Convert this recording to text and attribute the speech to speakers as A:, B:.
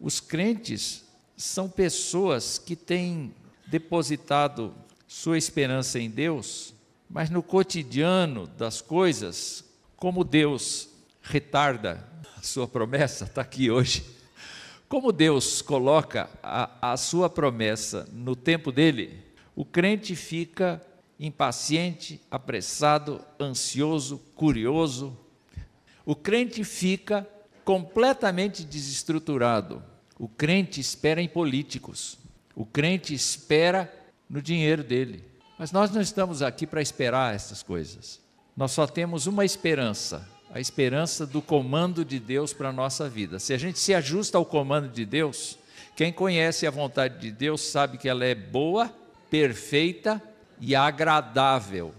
A: Os crentes são pessoas que têm depositado sua esperança em Deus, mas no cotidiano das coisas, como Deus retarda a sua promessa, está aqui hoje. Como Deus coloca a, a sua promessa no tempo dele, o crente fica impaciente, apressado, ansioso, curioso. O crente fica completamente desestruturado. O crente espera em políticos, o crente espera no dinheiro dele. Mas nós não estamos aqui para esperar essas coisas. Nós só temos uma esperança, a esperança do comando de Deus para a nossa vida. Se a gente se ajusta ao comando de Deus, quem conhece a vontade de Deus sabe que ela é boa, perfeita e agradável.